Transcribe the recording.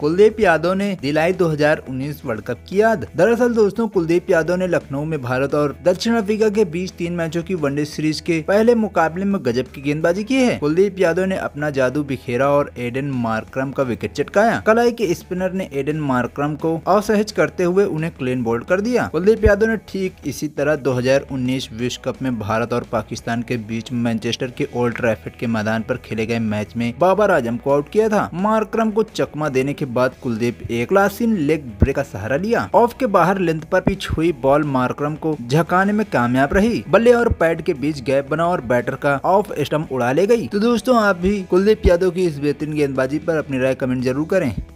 कुलदीप यादव ने दिलाई 2019 world cup की याद दरअसल दोस्तों कुलदीप यादव ने लखनऊ में भारत और दक्षिण अफ्रीका के बीच तीन मैचों की वनडे सीरीज के पहले मुकाबले में गजब की गेंदबाजी की है कुलदीप यादव ने अपना जादू बिखेरा और एडन मार्क्रम का विकेट चटकाया कलाई के स्पिनर ने एडन मार्क्रम को असहज करते हुए उन्हें क्लीन बोल्ड कर दिया कुलदीप यादव ने ठीक इसी तरह दो विश्व कप में भारत और पाकिस्तान के बीच मैनचेस्टर के ओल्ड ट्रैफिड के मैदान आरोप खेले गए मैच में बाबर आजम को आउट किया था मार्क्रम को चकमा देने के के बाद कुलदीप एक क्लासिन लेग ब्रेक का सहारा लिया ऑफ के बाहर लेंथ पर पिच हुई बॉल मार्क्रम को झकाने में कामयाब रही बल्ले और पैड के बीच गैप बना और बैटर का ऑफ स्टम्प उड़ा ले गई तो दोस्तों आप भी कुलदीप यादव की इस बेहतरीन गेंदबाजी पर अपनी राय कमेंट जरूर करें